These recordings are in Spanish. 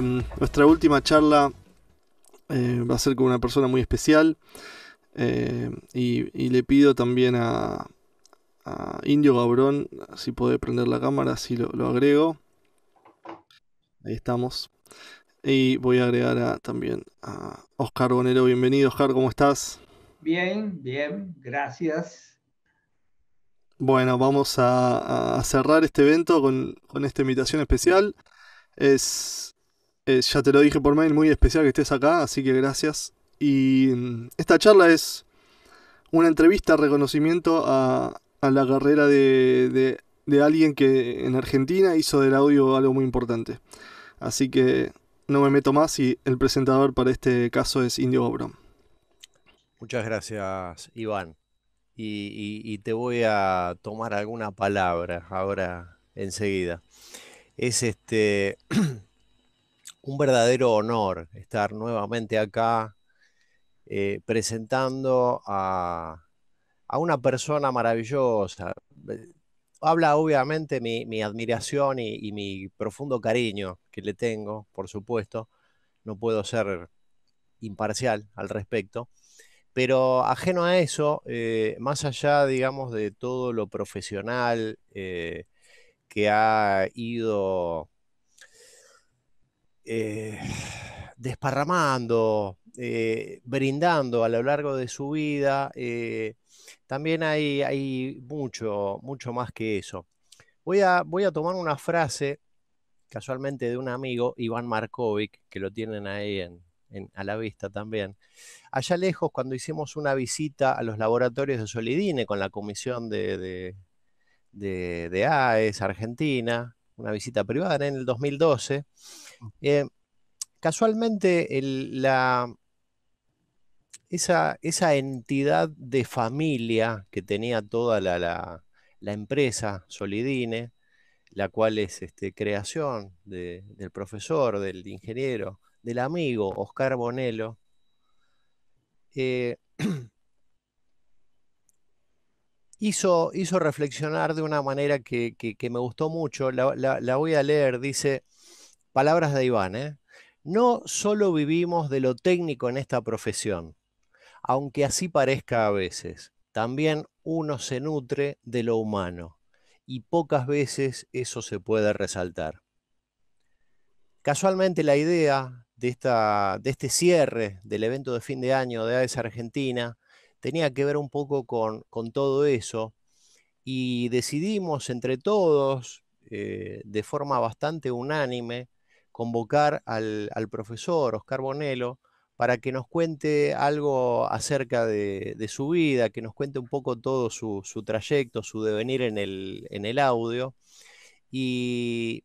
Em, nuestra última charla eh, va a ser con una persona muy especial. Eh, y, le pido también a, Indio Gabrón, si puede prender la cámara, si lo, agrego. Ahí estamos. Y voy a agregar también a Oscar Bonero. Bienvenido, Oscar, ¿cómo estás? Bien, bien, gracias. Bueno, vamos a, cerrar este evento con, con esta invitación especial. Es eh, ya te lo dije por mail, muy especial que estés acá, así que gracias. Y mm, esta charla es una entrevista, reconocimiento a, la carrera de, alguien que en Argentina hizo del audio algo muy importante. Así que no me meto más y el presentador para este caso es Indio Obrón. Muchas gracias, Iván. y te voy a tomar alguna palabra ahora enseguida. Es este. un verdadero honor estar nuevamente acá eh, presentando a, una persona maravillosa. Eh, habla obviamente mi, admiración y, mi profundo cariño que le tengo, por supuesto. No puedo ser imparcial al respecto. Pero ajeno a eso, eh, más allá, digamos, de todo lo profesional que ha ido eh, desparramando, eh, brindando a lo largo de su vida, eh, también hay, mucho, mucho más que eso. Voy a, tomar una frase casualmente de un amigo, Iván Markovic, que lo tienen ahí a la vista también. Allá lejos, cuando hicimos una visita a los laboratorios de Solidine con la comisión de, de AES Argentina, una visita privada en el 2012, eh, casualmente, esa, entidad de familia que tenía toda la, empresa Solidine, la cual es este, creación del profesor, del ingeniero, del amigo Oscar Bonello, eh, hizo, reflexionar de una manera que, me gustó mucho. La, la, voy a leer. Dice, palabras de Iván, ¿eh? no solo vivimos de lo técnico en esta profesión, aunque así parezca a veces, también uno se nutre de lo humano y pocas veces eso se puede resaltar. Casualmente la idea de, de este cierre del evento de fin de año de AES Argentina tenía que ver un poco con, todo eso y decidimos entre todos, eh, de forma bastante unánime, convocar al, profesor Oscar Bonello para que nos cuente algo acerca de, su vida, que nos cuente un poco todo su, trayecto, su devenir en el, en el audio. Y,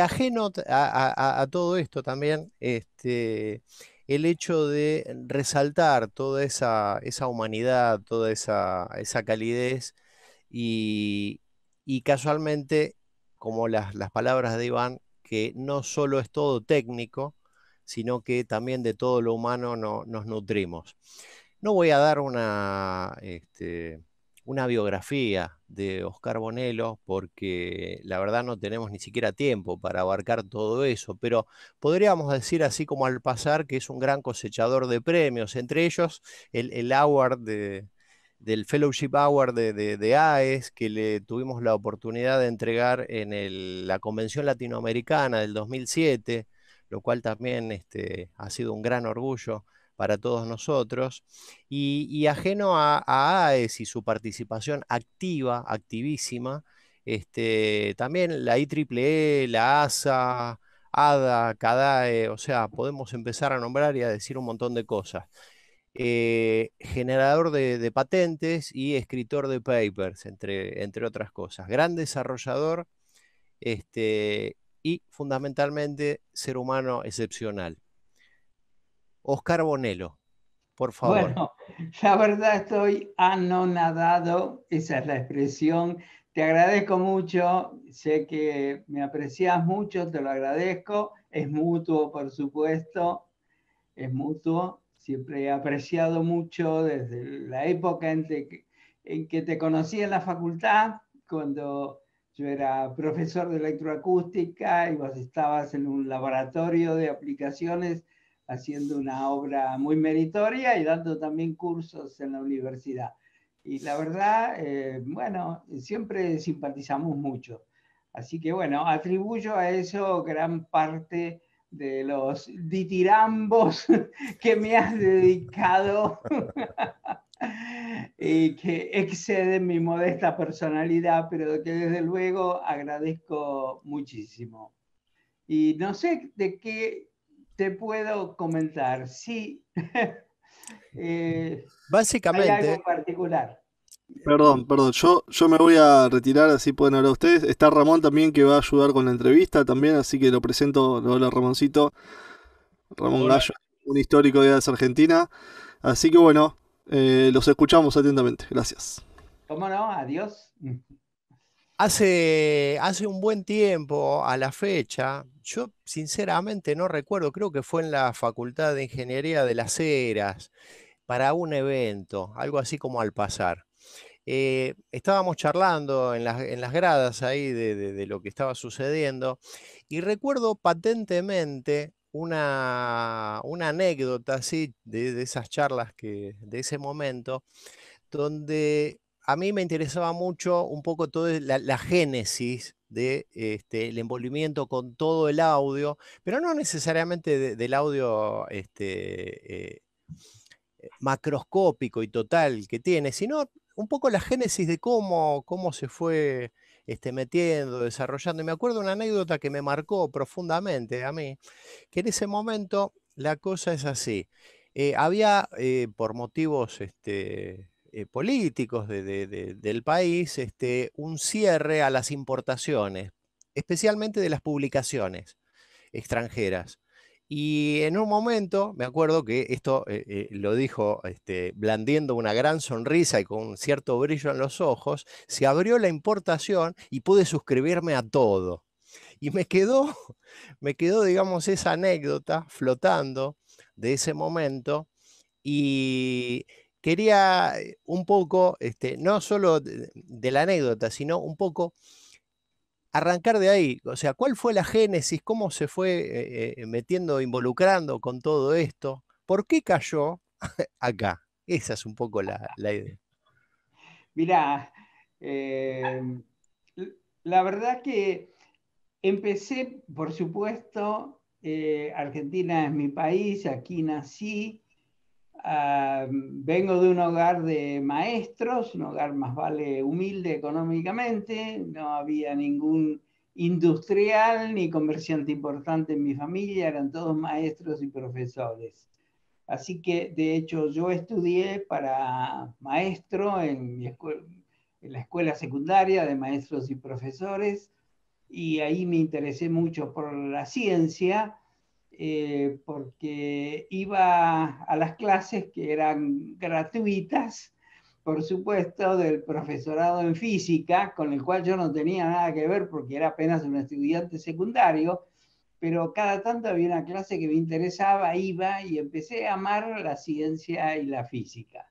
ajeno a, todo esto también, este, el hecho de resaltar toda esa, humanidad, toda esa, calidez y, casualmente, como las palabras de Iván, que no solo es todo técnico, sino que también de todo lo humano nos nutrimos. No voy a dar una, este, una biografía de Oscar Bonello, porque la verdad no tenemos ni siquiera tiempo para abarcar todo eso, pero podríamos decir así como al pasar que es un gran cosechador de premios, entre ellos el, el Award de, del Fellowship Hour de, AES, que le tuvimos la oportunidad de entregar en la Convención Latinoamericana del 2007, lo cual también este, ha sido un gran orgullo para todos nosotros. Y, ajeno a, AES y su participación activa, activísima, este, también la IEEE, e, la ASA, ADA, CADAE, o sea, podemos empezar a nombrar y a decir un montón de cosas. Eh, generador de, patentes y escritor de papers, entre, entre otras cosas. Gran desarrollador este, y fundamentalmente ser humano excepcional. Oscar Bonello, por favor. la verdad estoy anonadado, esa es la expresión. Te agradezco mucho, sé que me aprecias mucho, te lo agradezco. Es mutuo, por supuesto, es mutuo siempre he apreciado mucho desde la época en, en que te conocí en la facultad, cuando yo era profesor de electroacústica y vos estabas en un laboratorio de aplicaciones haciendo una obra muy meritoria y dando también cursos en la universidad. Y la verdad, eh, bueno, siempre simpatizamos mucho. Así que bueno, atribuyo a eso gran parte de los ditirambos que me has dedicado y que exceden mi modesta personalidad, pero que desde luego agradezco muchísimo. Y no sé de qué te puedo comentar. Sí. Eh, Básicamente. en particular. Perdón, perdón. Yo, yo me voy a retirar, así pueden hablar ustedes. Está Ramón también que va a ayudar con la entrevista también, así que lo presento. lo Hola Ramoncito. Ramón Gallo, un histórico de Argentina. Así que bueno, eh, los escuchamos atentamente. Gracias. ¿Cómo no? Adiós. Hace, hace un buen tiempo, a la fecha, yo sinceramente no recuerdo, creo que fue en la Facultad de Ingeniería de las Heras, para un evento, algo así como al pasar eh, estábamos charlando en las, gradas ahí de, lo que estaba sucediendo y recuerdo patentemente una, una anécdota así de, esas charlas que, de ese momento, donde a mí me interesaba mucho un poco toda la, génesis de este, envolvimiento con todo el audio, pero no necesariamente del audio este, eh, macroscópico y total que tiene, sino un poco la génesis de cómo, se fue este, metiendo, desarrollando. Y me acuerdo una anécdota que me marcó profundamente a mí, que en ese momento la cosa es así. Eh, había, eh, por motivos este, eh, políticos del país, este, un cierre a las importaciones, especialmente de las publicaciones extranjeras. Y en un momento, me acuerdo que esto eh, eh, lo dijo este, blandiendo una gran sonrisa y con cierto brillo en los ojos, se abrió la importación y pude suscribirme a todo. Y me quedó, me quedó, digamos, esa anécdota flotando de ese momento y quería eh, un poco, este, no solo de la anécdota, sino un poco arrancar de ahí, o sea, ¿cuál fue la génesis? ¿Cómo se fue eh, eh, metiendo, involucrando con todo esto? ¿Por qué cayó acá? Esa es un poco la, idea. Mirá, em, la verdad que empecé, por supuesto, eh, Argentina es mi país, aquí nací, Ah, vengo de un hogar de maestros, un hogar más vale humilde económicamente, no había ningún industrial ni comerciante importante en mi familia, eran todos maestros y profesores. Así que, de hecho, yo estudié para maestro en la escuela secundaria de maestros y profesores y ahí me interesé mucho por la ciencia eh, porque iba a las clases que eran gratuitas, por supuesto, del profesorado en física, con el cual yo no tenía nada que ver porque era apenas un estudiante secundario, pero cada tanto había una clase que me interesaba, iba y empecé a amar la ciencia y la física.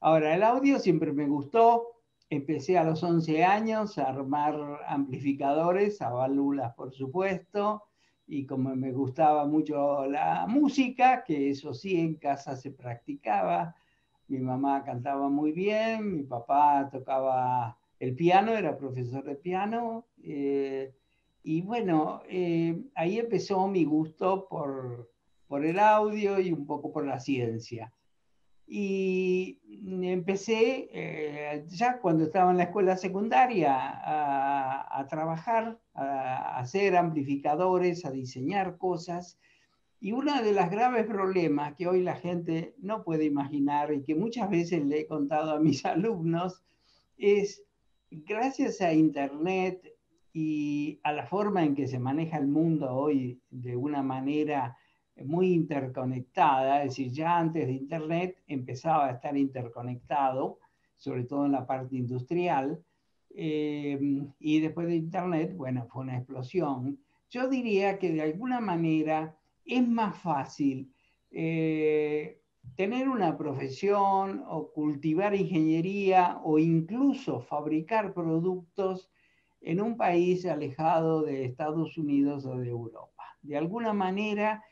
Ahora, el audio siempre me gustó, empecé a los 11 años a armar amplificadores, a válvulas, por supuesto, y como me gustaba mucho la música, que eso sí en casa se practicaba, mi mamá cantaba muy bien, mi papá tocaba el piano, era profesor de piano, eh, y bueno, eh, ahí empezó mi gusto por el audio y un poco por la ciencia y mm, empecé eh, ya cuando estaba en la escuela secundaria a, trabajar, a, hacer amplificadores, a diseñar cosas. Y uno de los graves problemas que hoy la gente no puede imaginar y que muchas veces le he contado a mis alumnos es, gracias a Internet y a la forma en que se maneja el mundo hoy de una manera muy interconectada, es decir, ya antes de Internet empezaba a estar interconectado, sobre todo en la parte industrial, eh, y después de Internet, bueno, fue una explosión. Yo diría que de alguna manera es más fácil eh, tener una profesión o cultivar ingeniería o incluso fabricar productos en un país alejado de Estados Unidos o de Europa. De alguna manera,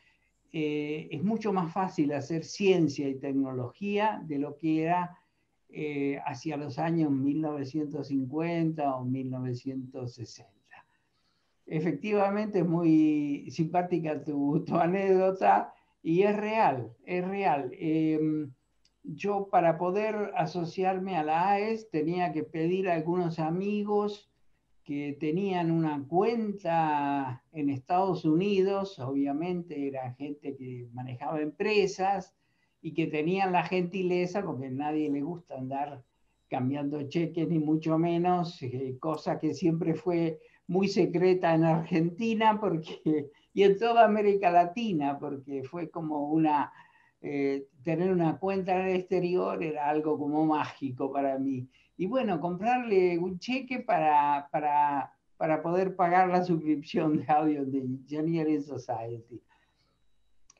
eh, es mucho más fácil hacer ciencia y tecnología de lo que era eh, hacia los años 1950 o 1960. Efectivamente es muy simpática tu, anécdota y es real, es real. Em, yo para poder asociarme a la AES tenía que pedir a algunos amigos que tenían una cuenta en Estados Unidos, obviamente era gente que manejaba empresas y que tenían la gentileza, porque a nadie le gusta andar cambiando cheques, ni mucho menos, eh, cosa que siempre fue muy secreta en Argentina porque, y en toda América Latina, porque fue como una, eh, tener una cuenta en el exterior era algo como mágico para mí y bueno, comprarle un cheque para, poder pagar la suscripción de audio de Engineering Society.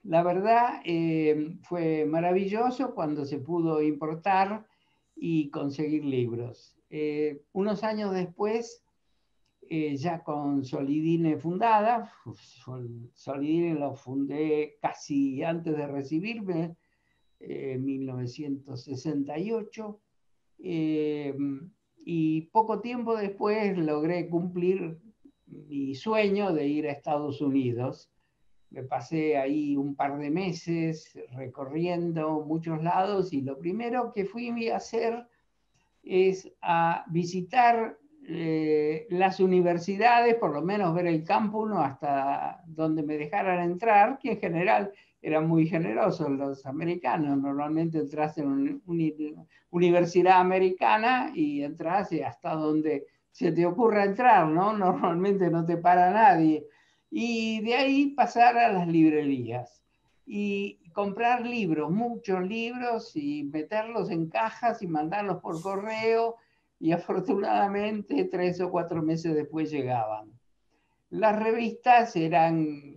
La verdad, eh, fue maravilloso cuando se pudo importar y conseguir libros. Eh, unos años después, eh, ya con Solidine fundada, Solidine lo fundé casi antes de recibirme, en 1968, eh, y poco tiempo después logré cumplir mi sueño de ir a Estados Unidos. Me pasé ahí un par de meses recorriendo muchos lados y lo primero que fui a hacer es a visitar eh, las universidades, por lo menos ver el campus hasta donde me dejaran entrar, que en general eran muy generosos los americanos. Normalmente entras en una universidad americana y entras hasta donde se te ocurra entrar, ¿no? Normalmente no te para nadie. Y de ahí pasar a las librerías y comprar libros, muchos libros y meterlos en cajas y mandarlos por correo y afortunadamente tres o cuatro meses después llegaban. Las revistas eran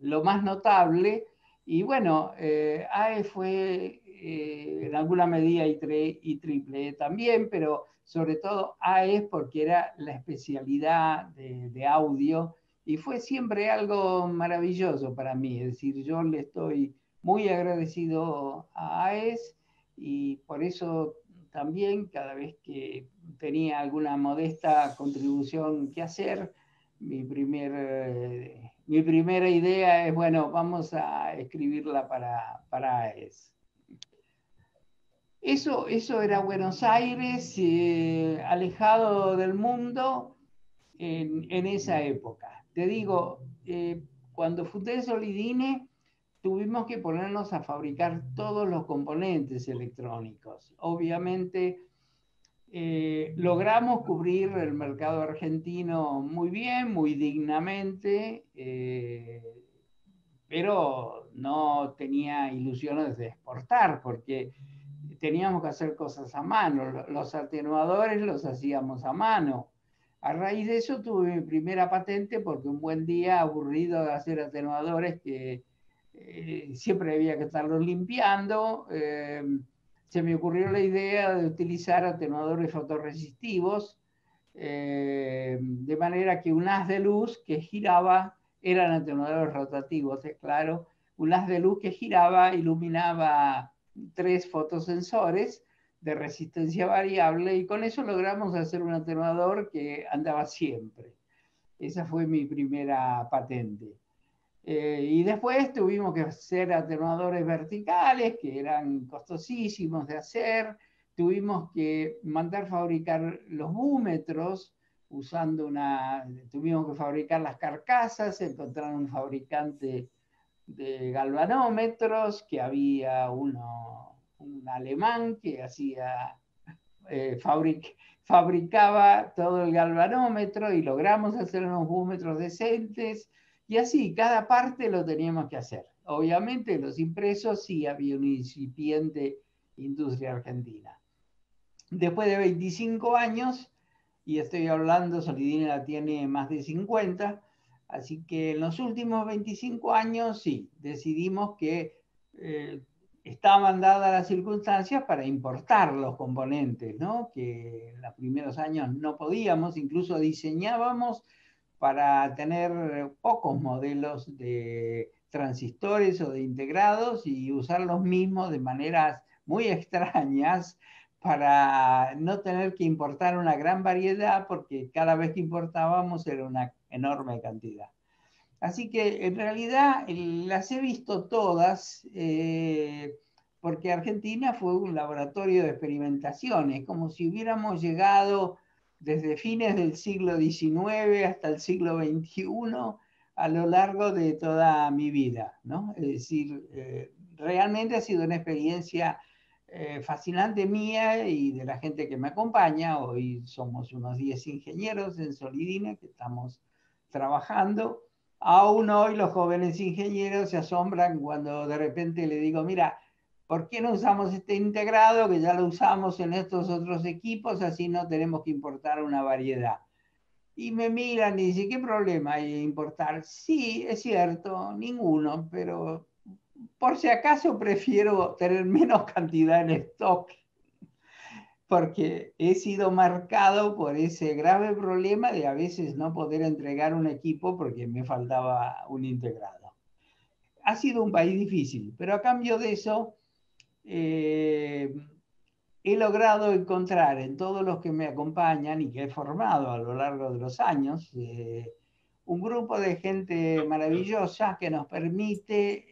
lo más notable y bueno, eh, AES fue eh, en alguna medida y, y triple e también, pero sobre todo AES porque era la especialidad de, de audio y fue siempre algo maravilloso para mí. Es decir, yo le estoy muy agradecido a AES y por eso también cada vez que tenía alguna modesta contribución que hacer, mi primer eh, mi primera idea es, bueno, vamos a escribirla para, para AES. Eso, eso era Buenos Aires, eh, alejado del mundo en, esa época. Te digo, eh, cuando fundé Solidine, tuvimos que ponernos a fabricar todos los componentes electrónicos. Obviamente, eh, logramos cubrir el mercado argentino muy bien, muy dignamente, eh, pero no tenía ilusiones de exportar porque teníamos que hacer cosas a mano. Los atenuadores los hacíamos a mano. A raíz de eso tuve mi primera patente porque un buen día aburrido de hacer atenuadores que eh, siempre había que estarlos limpiando se me ocurrió la idea de utilizar atenuadores fotoresistivos eh, de manera que un haz de luz que giraba, eran atenuadores rotativos, es claro, un haz de luz que giraba iluminaba tres fotosensores de resistencia variable y con eso logramos hacer un atenuador que andaba siempre. Esa fue mi primera patente. Eh, y después tuvimos que hacer atenuadores verticales, que eran costosísimos de hacer. Tuvimos que mandar fabricar los búmetros usando una... Tuvimos que fabricar las carcasas, encontrar un fabricante de galvanómetros, que había uno, un alemán que hacía, eh, fabricaba todo el galvanómetro y logramos hacer unos búmetros decentes y así, cada parte lo teníamos que hacer. Obviamente, los impresos sí había un incipiente industria argentina. Después de 25 años, y estoy hablando, Solidina tiene más de 50, así que en los últimos 25 años sí, decidimos que estaba eh, estaban dadas las circunstancias para importar los componentes, ¿no? que en los primeros años no podíamos, incluso diseñábamos para tener pocos modelos de transistores o de integrados y usar los mismos de maneras muy extrañas para no tener que importar una gran variedad porque cada vez que importábamos era una enorme cantidad. Así que en realidad las he visto todas eh, porque Argentina fue un laboratorio de experimentaciones, como si hubiéramos llegado desde fines del siglo XIX hasta el siglo XXI a lo largo de toda mi vida. Es decir, eh, realmente ha sido una experiencia eh, fascinante mía y de la gente que me acompaña. Hoy somos unos 10 ingenieros en Solidina que estamos trabajando. Aún hoy los jóvenes ingenieros se asombran cuando de repente le digo, mira, ¿Por qué no usamos este integrado que ya lo usamos en estos otros equipos? Así no tenemos que importar una variedad. Y me miran y dicen, ¿qué problema hay en importar? Sí, es cierto, ninguno, pero por si acaso prefiero tener menos cantidad en stock, porque he sido marcado por ese grave problema de a veces no poder entregar un equipo porque me faltaba un integrado. Ha sido un país difícil, pero a cambio de eso eh, he logrado encontrar en todos los que me acompañan y que he formado a lo largo de los años, eh, un grupo de gente maravillosa que nos permite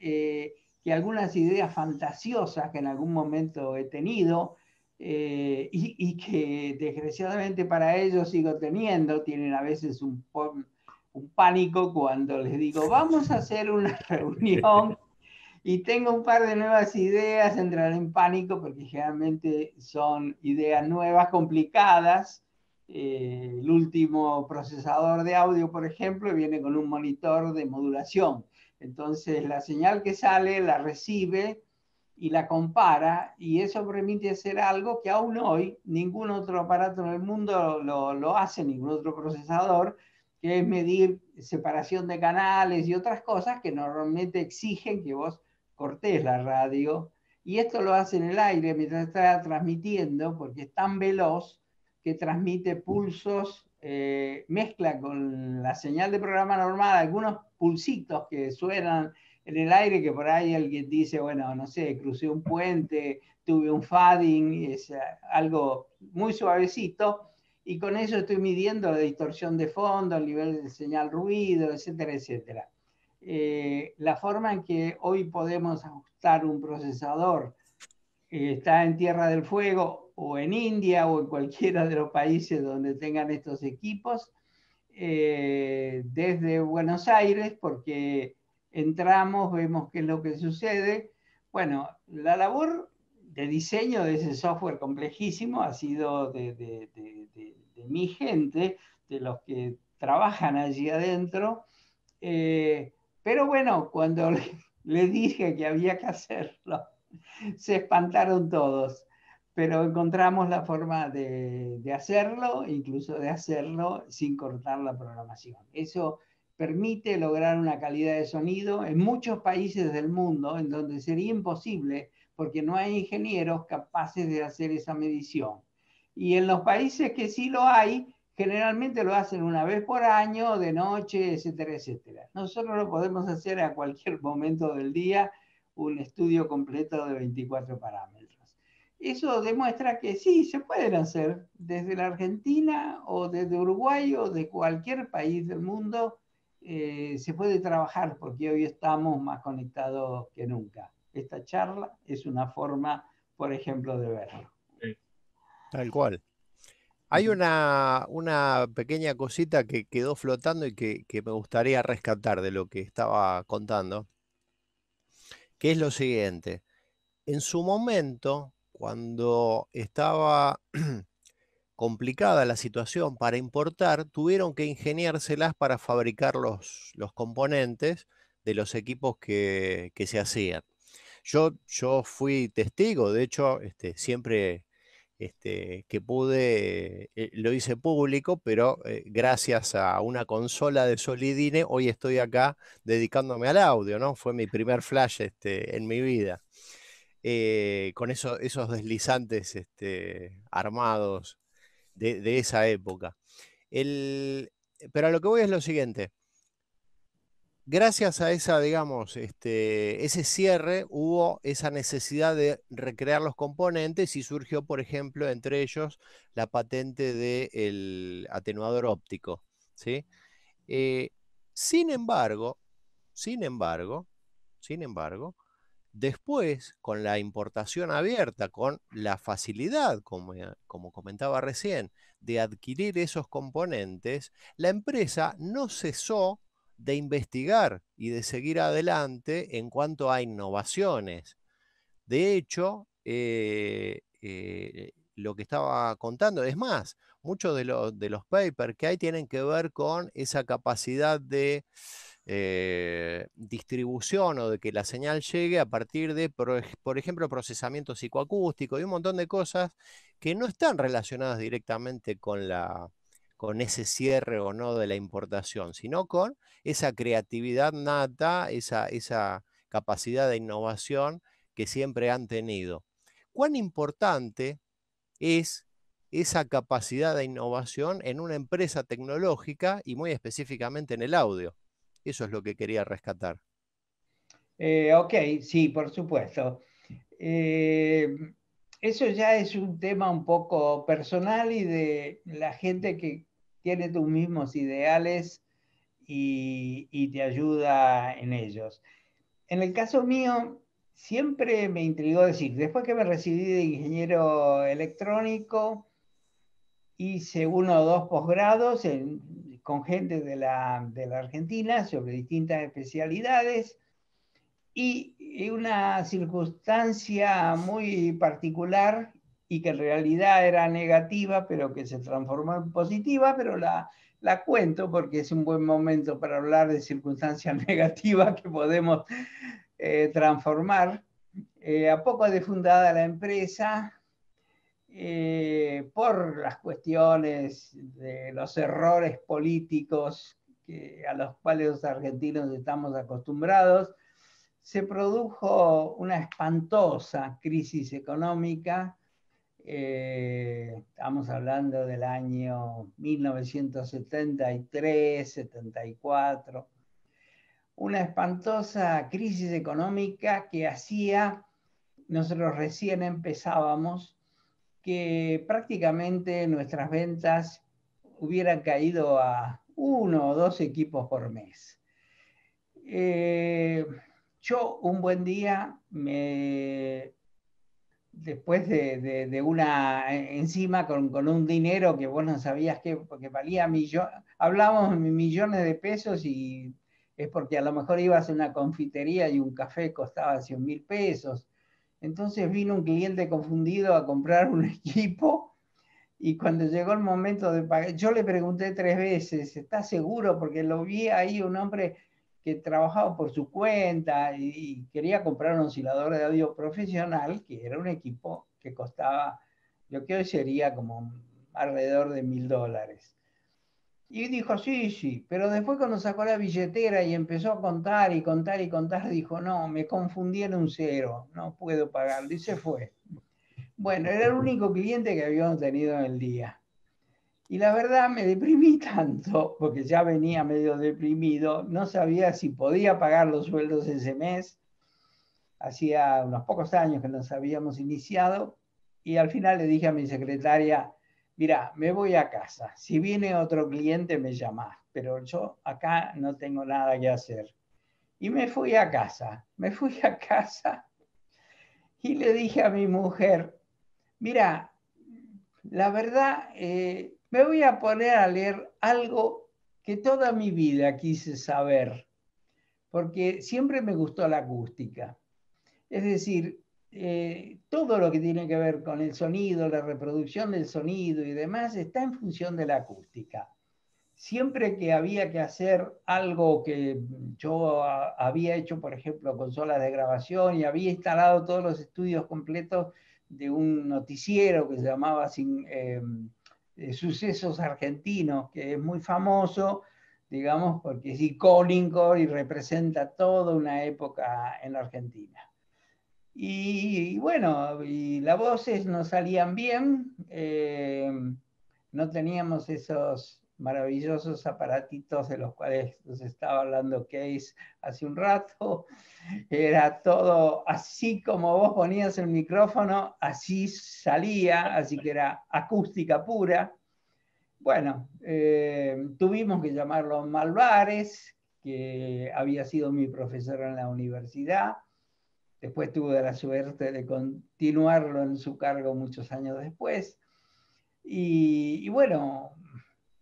eh, que algunas ideas fantasiosas que en algún momento he tenido y, que desgraciadamente para ellos sigo teniendo, tienen a veces un, un pánico cuando les digo, vamos a hacer una reunión y tengo un par de nuevas ideas, entraré en pánico porque generalmente son ideas nuevas, complicadas. Eh, el último procesador de audio, por ejemplo, viene con un monitor de modulación. Entonces la señal que sale la recibe y la compara y eso permite hacer algo que aún hoy ningún otro aparato en el mundo lo hace, ningún otro procesador, que es medir separación de canales y otras cosas que normalmente exigen que vos cortés la radio, y esto lo hace en el aire mientras está transmitiendo, porque es tan veloz que transmite pulsos, eh, mezcla con la señal de programa normal algunos pulsitos que suenan en el aire, que por ahí alguien dice, bueno, no sé, crucé un puente, tuve un fading, es eh, algo muy suavecito, y con eso estoy midiendo la distorsión de fondo, el nivel de señal ruido, etcétera, etcétera. Eh, la forma en que hoy podemos ajustar un procesador está en Tierra del Fuego o en India o en cualquiera de los países donde tengan estos equipos, eh, desde Buenos Aires, porque entramos, vemos qué es lo que sucede. Bueno, la labor de diseño de ese software complejísimo ha sido de, mi gente, de los que trabajan allí adentro, eh, pero bueno, cuando le, dije que había que hacerlo, se espantaron todos pero encontramos la forma de, hacerlo, incluso de hacerlo sin cortar la programación. Eso permite lograr una calidad de sonido en muchos países del mundo en donde sería imposible porque no hay ingenieros capaces de hacer esa medición. Y en los países que sí lo hay, generalmente lo hacen una vez por año, de noche, etcétera, etcétera. Nosotros lo podemos hacer a cualquier momento del día, un estudio completo de 24 parámetros. Eso demuestra que sí, se pueden hacer desde la Argentina o desde Uruguay o de cualquier país del mundo, eh, se puede trabajar porque hoy estamos más conectados que nunca. Esta charla es una forma, por ejemplo, de verlo. Tal cual. Hay una, pequeña cosita que quedó flotando y que, me gustaría rescatar de lo que estaba contando, que es lo siguiente. En su momento, cuando estaba complicada la situación para importar, tuvieron que ingeniárselas para fabricar los, los componentes de los equipos que, se hacían. Yo, yo, fui testigo, de hecho, este, siempre este, que pude, eh, lo hice público, pero eh, gracias a una consola de Solidine, hoy estoy acá dedicándome al audio, ¿no? Fue mi primer flash este, en mi vida. Eh, con esos deslizantes este, armados de, esa época. pero a lo que voy es lo siguiente gracias a esa, digamos, este, ese cierre hubo esa necesidad de recrear los componentes y surgió, por ejemplo, entre ellos la patente del atenuador óptico. ¿sí? Eh, sin embargo, sin embargo, sin embargo, después, con la importación abierta, con la facilidad, como, eh, como comentaba recién, de adquirir esos componentes, la empresa no cesó de investigar y de seguir adelante en cuanto a innovaciones. De hecho, eh, eh, lo que estaba contando, es más, muchos de, de los papers que hay tienen que ver con esa capacidad de eh, distribución o de que la señal llegue a partir de, por ejemplo, procesamiento psicoacústico y un montón de cosas que no están relacionadas directamente con la, con ese cierre o no de la importación, sino con esa creatividad nata, esa, esa capacidad de innovación que siempre han tenido. ¿Cuán importante es esa capacidad de innovación en una empresa tecnológica y muy específicamente en el audio? Eso es lo que quería rescatar. Eh, ok, sí, por supuesto. Eh, eso ya es un tema un poco personal y de la gente que tiene tus mismos ideales y, te ayuda en ellos. En el caso mío, siempre me intrigó decir, después que me recibí de ingeniero electrónico, hice uno o dos posgrados con gente de la Argentina sobre distintas especialidades y, una circunstancia muy particular y que en realidad era negativa, pero que se transformó en positiva, pero la, cuento porque es un buen momento para hablar de circunstancias negativas que podemos eh, transformar. Eh, a poco de fundada la empresa, eh, por las cuestiones de los errores políticos a los cuales los argentinos estamos acostumbrados, se produjo una espantosa crisis económica. Eh, estamos hablando del año 1973, 74. Una espantosa crisis económica que hacía, nosotros recién empezábamos, que prácticamente nuestras ventas hubieran caído a uno o dos equipos por mes. Eh, yo un buen día, me, después de, una e, encima con, un dinero que vos no sabías que, porque valía millones, hablamos millones de pesos y es porque a lo mejor ibas a una confitería y un café costaba 100 mil pesos. Entonces vino un cliente confundido a comprar un equipo y cuando llegó el momento de pagar, yo le pregunté tres veces, ¿estás seguro? Porque lo vi ahí un hombre que trabajaba por su cuenta y, quería comprar un oscilador de audio profesional, que era un equipo que costaba, lo que hoy sería como alrededor de mil dólares. Y dijo, sí, sí, pero después cuando sacó la billetera y empezó a contar y contar y contar, dijo, no, me confundí en un cero, no puedo pagarlo, y se fue. Bueno, era el único cliente que habíamos tenido en el día. Y la verdad me deprimí tanto, porque ya venía medio deprimido, no sabía si podía pagar los sueldos ese mes. Hacía unos pocos años que nos habíamos iniciado y al final le dije a mi secretaria, mira, me voy a casa, si viene otro cliente me llama, pero yo acá no tengo nada que hacer. Y me fui a casa, me fui a casa y le dije a mi mujer, mira, la verdad... Eh, me voy a poner a leer algo que toda mi vida quise saber, porque siempre me gustó la acústica. Es decir, eh, todo lo que tiene que ver con el sonido, la reproducción del sonido y demás está en función de la acústica. Siempre que había que hacer algo que yo había hecho, por ejemplo, consolas de grabación y había instalado todos los estudios completos de un noticiero que se llamaba sin, em, eh, sucesos argentinos, que es muy famoso, digamos, porque es icónico y representa toda una época en la Argentina. Y, bueno, las voces no salían bien, eh, no teníamos esos maravillosos aparatitos de los cuales nos estaba hablando Case hace un rato. Era todo así como vos ponías el micrófono, así salía, así que era acústica pura. Bueno, eh, tuvimos que llamarlo Malvares, que había sido mi profesor en la universidad. Después tuve la suerte de continuarlo en su cargo muchos años después. y bueno,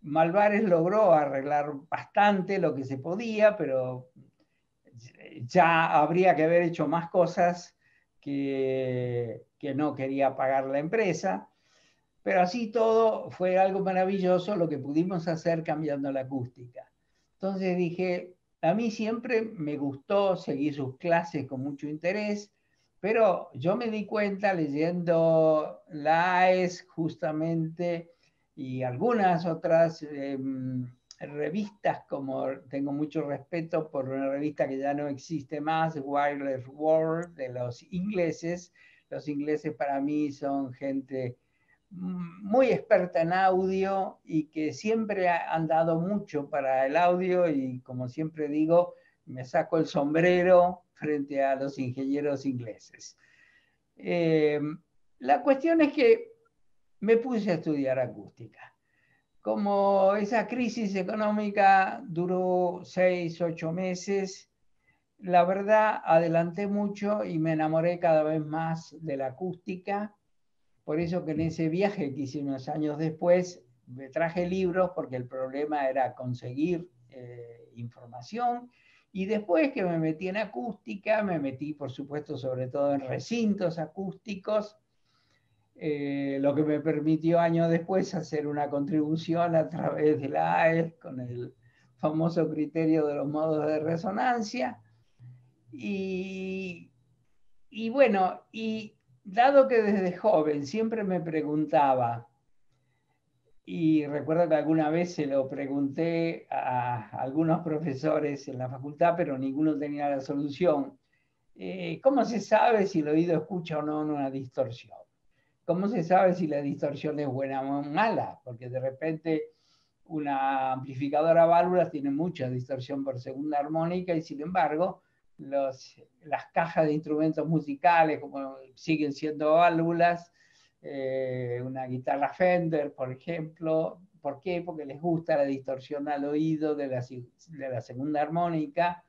Malvares logró arreglar bastante lo que se podía, pero ya habría que haber hecho más cosas que, que no quería pagar la empresa. Pero así todo fue algo maravilloso lo que pudimos hacer cambiando la acústica. Entonces dije, a mí siempre me gustó seguir sus clases con mucho interés, pero yo me di cuenta leyendo la AES justamente y algunas otras eh, revistas, como tengo mucho respeto por una revista que ya no existe más, Wireless World, de los ingleses. Los ingleses para mí son gente muy experta en audio y que siempre han dado mucho para el audio y como siempre digo, me saco el sombrero frente a los ingenieros ingleses. Eh, la cuestión es que me puse a estudiar acústica. Como esa crisis económica duró seis, ocho meses, la verdad adelanté mucho y me enamoré cada vez más de la acústica. Por eso que en mm. ese viaje que hice unos años después, me traje libros porque el problema era conseguir eh, información. Y después que me metí en acústica, me metí, por supuesto, sobre todo en recintos acústicos, eh, lo que me permitió años después hacer una contribución a través de la AES con el famoso criterio de los modos de resonancia. Y, bueno, y dado que desde joven siempre me preguntaba, y recuerdo que alguna vez se lo pregunté a algunos profesores en la facultad, pero ninguno tenía la solución. Eh, ¿Cómo se sabe si el oído escucha o no una distorsión? ¿Cómo se sabe si la distorsión es buena o mala? Porque de repente una amplificadora válvulas tiene mucha distorsión por segunda armónica y sin embargo las cajas de instrumentos musicales como siguen siendo válvulas, eh, una guitarra Fender, por ejemplo. ¿Por qué? Porque les gusta la distorsión al oído de la segunda armónica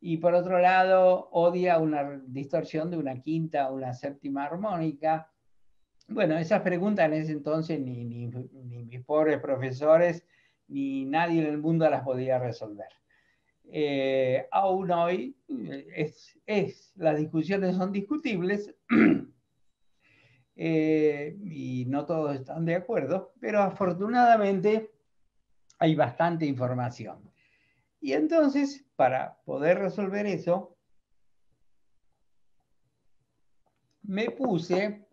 y por otro lado odia una distorsión de una quinta o una séptima armónica bueno, esas preguntas en ese entonces ni, mis pobres profesores ni nadie en el mundo las podía resolver. Eh, aún hoy eh, es, las discusiones son discutibles eh, y no todos están de acuerdo, pero afortunadamente hay bastante información. Y entonces, para poder resolver eso, me puse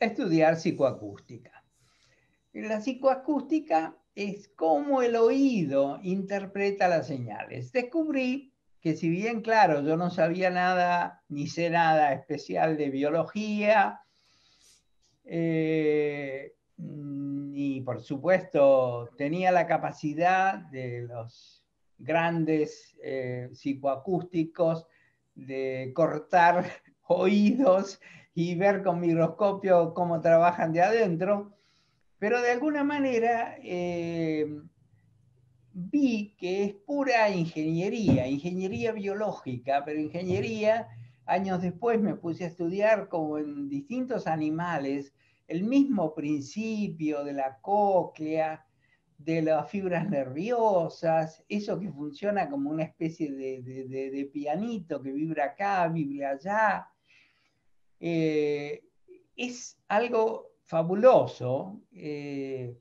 estudiar psicoacústica. La psicoacústica es cómo el oído interpreta las señales. Descubrí que si bien, claro, yo no sabía nada, ni sé nada especial de biología, eh, ni y por supuesto tenía la capacidad de los grandes eh, psicoacústicos de cortar oídos y ver con microscopio cómo trabajan de adentro, pero de alguna manera eh, vi que es pura ingeniería, ingeniería biológica, pero ingeniería, años después me puse a estudiar como en distintos animales el mismo principio de la cóclea, de las fibras nerviosas, eso que funciona como una especie de pianito que vibra acá, vibra allá, eh, es algo fabuloso eh,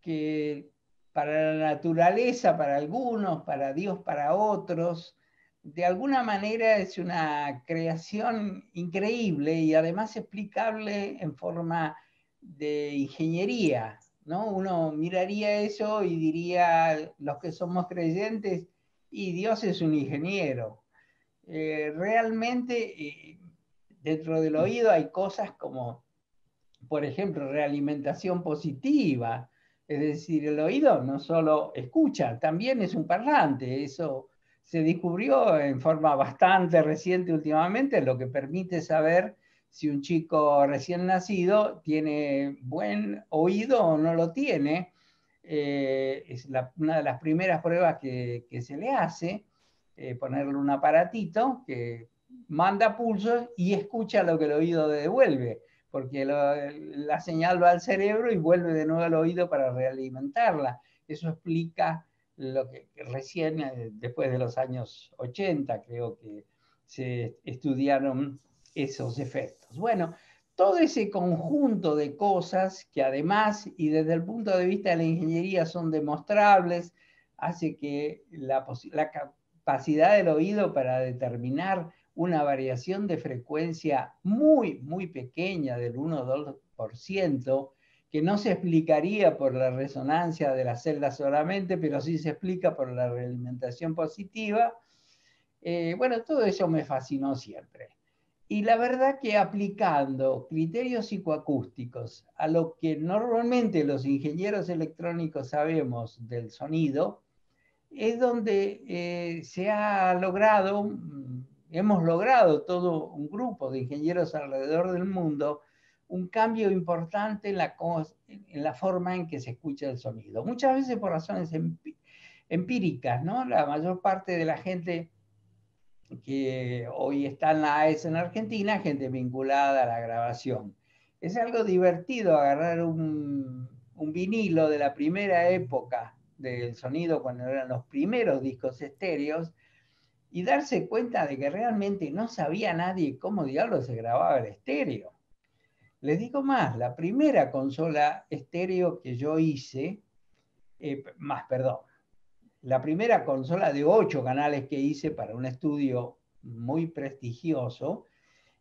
que para la naturaleza, para algunos, para Dios, para otros, de alguna manera es una creación increíble y además explicable en forma de ingeniería. ¿no? Uno miraría eso y diría, los que somos creyentes, y Dios es un ingeniero. Eh, realmente dentro del oído hay cosas como, por ejemplo, realimentación positiva. Es decir, el oído no solo escucha, también es un parlante. Eso se descubrió en forma bastante reciente últimamente, lo que permite saber si un chico recién nacido tiene buen oído o no lo tiene. Eh, es una de las primeras pruebas que, se le hace, eh, ponerle un aparatito que manda pulsos y escucha lo que el oído devuelve, porque la señal va al cerebro y vuelve de nuevo al oído para realimentarla. Eso explica lo que recién, eh, después de los años 80, creo que se estudiaron esos efectos. Bueno, todo ese conjunto de cosas que además, y desde el punto de vista de la ingeniería, son demostrables, hace que la capacidad del oído para determinar una variación de frecuencia muy, muy pequeña del 1-2%, que no se explicaría por la resonancia de las celdas solamente, pero sí se explica por la realimentación positiva. Eh, bueno, todo eso me fascinó siempre. Y la verdad que aplicando criterios psicoacústicos a lo que normalmente los ingenieros electrónicos sabemos del sonido, es donde eh, se ha logrado mm, hemos logrado todo un grupo de ingenieros alrededor del mundo un cambio importante en la, forma en que se escucha el sonido. Muchas veces por razones empíricas, ¿no? La mayor parte de la gente que hoy está en la AES en Argentina, gente vinculada a la grabación. Es algo divertido agarrar un vinilo de la primera época del sonido, cuando eran los primeros discos estéreos, y darse cuenta de que realmente no sabía nadie cómo diablos se grababa el estéreo. Les digo más, la primera consola estéreo que yo hice, eh, más perdón, la primera consola de ocho canales que hice para un estudio muy prestigioso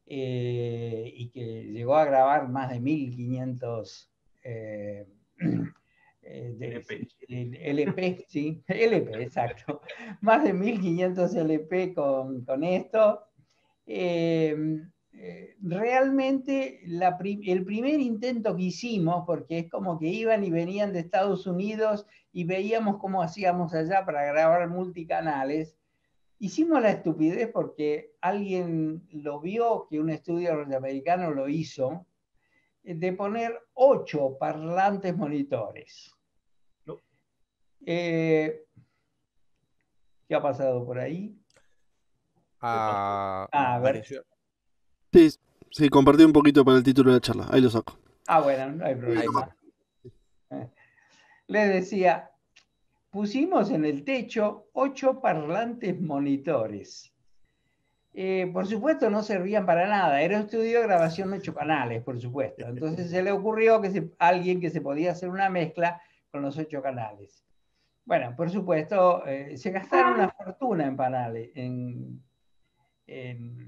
eh, y que llegó a grabar más de 1500 eh, Eh, LP. LP, sí, LP, exacto. Más de 1500 LP con, esto. Em, eh, realmente el primer intento que hicimos, porque es como que iban y venían de Estados Unidos y veíamos cómo hacíamos allá para grabar multicanales, hicimos la estupidez porque alguien lo vio, que un estudio norteamericano lo hizo, eh, de poner ocho parlantes monitores. Eh, ¿Qué ha pasado por ahí? Ah, ah a ver. Sí, compartí un poquito para el título de la charla. Ahí lo saco. Ah, bueno, no hay problema. Eh, les decía, pusimos en el techo ocho parlantes monitores. Eh, por supuesto no servían para nada, era un estudio de grabación de ocho canales, por supuesto. Entonces se le ocurrió que alguien que se podía hacer una mezcla con los ocho canales. Bueno, por supuesto, eh, se gastaron ah. una fortuna en panales, en,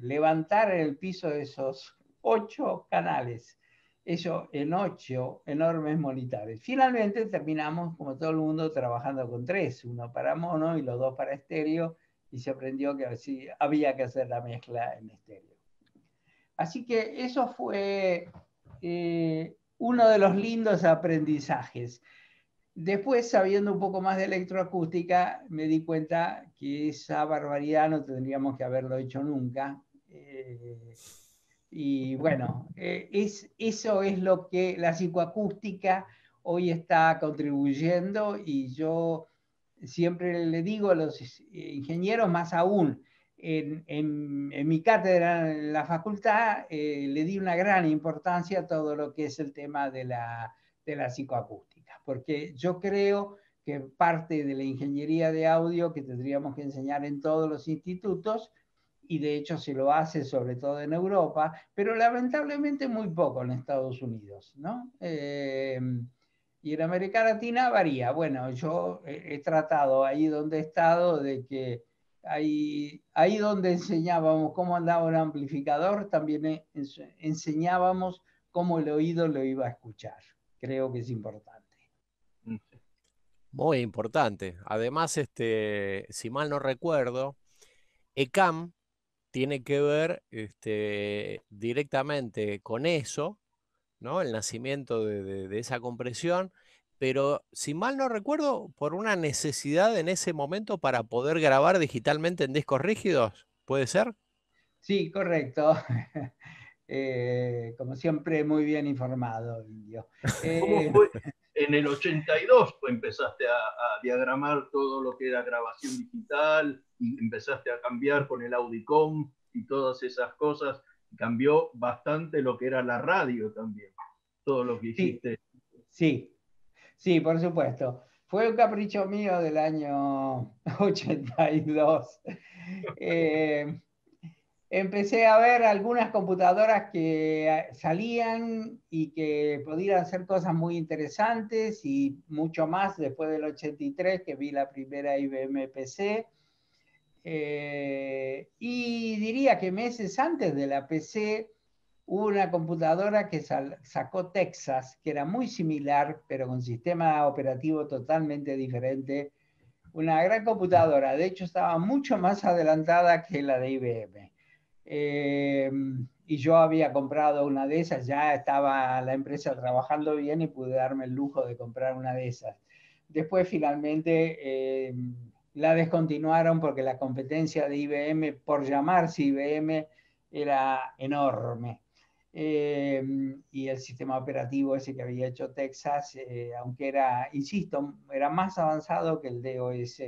levantar el piso de esos ocho canales, eso en ocho enormes monitores. Finalmente terminamos, como todo el mundo, trabajando con tres, uno para mono y los dos para estéreo, y se aprendió que así había que hacer la mezcla en estéreo. Así que eso fue eh, uno de los lindos aprendizajes. Después, sabiendo un poco más de electroacústica, me di cuenta que esa barbaridad no tendríamos que haberlo hecho nunca. Eh, y bueno, eh, eso es lo que la psicoacústica hoy está contribuyendo y yo siempre le digo a los ingenieros, más aún, en, mi cátedra en la facultad eh, le di una gran importancia a todo lo que es el tema de la psicoacústica porque yo creo que parte de la ingeniería de audio que tendríamos que enseñar en todos los institutos, y de hecho se lo hace sobre todo en Europa, pero lamentablemente muy poco en Estados Unidos, ¿no? Eh, y en América Latina varía. Bueno, yo he tratado ahí donde he estado de que ahí donde enseñábamos cómo andaba un amplificador, también enseñábamos cómo el oído lo iba a escuchar. Creo que es importante. Muy importante. Además, este, si mal no recuerdo, ECAM tiene que ver este, directamente con eso, ¿no? El nacimiento de, esa compresión, pero si mal no recuerdo, por una necesidad en ese momento para poder grabar digitalmente en discos rígidos, ¿puede ser? Sí, correcto. Eh, como siempre, muy bien informado, Indio. en el 82 empezaste a, diagramar todo lo que era grabación digital y empezaste a cambiar con el Audicom y todas esas cosas. Cambió bastante lo que era la radio también, todo lo que hiciste. Sí, sí, por supuesto. Fue un capricho mío del año 82. empecé a ver algunas computadoras que eh, salían y que podían hacer cosas muy interesantes y mucho más después del 83 que vi la primera IBM PC. Eh, y diría que meses antes de la PC hubo una computadora que sacó Texas, que era muy similar, pero con sistema operativo totalmente diferente. Una gran computadora, de hecho estaba mucho más adelantada que la de IBM eh, y yo había comprado una de esas, ya estaba la empresa trabajando bien y pude darme el lujo de comprar una de esas. Después finalmente eh, la descontinuaron porque la competencia de IBM, por llamarse IBM, era enorme. Eh, y el sistema operativo ese que había hecho Texas, aunque era, insisto, era más avanzado que el DOS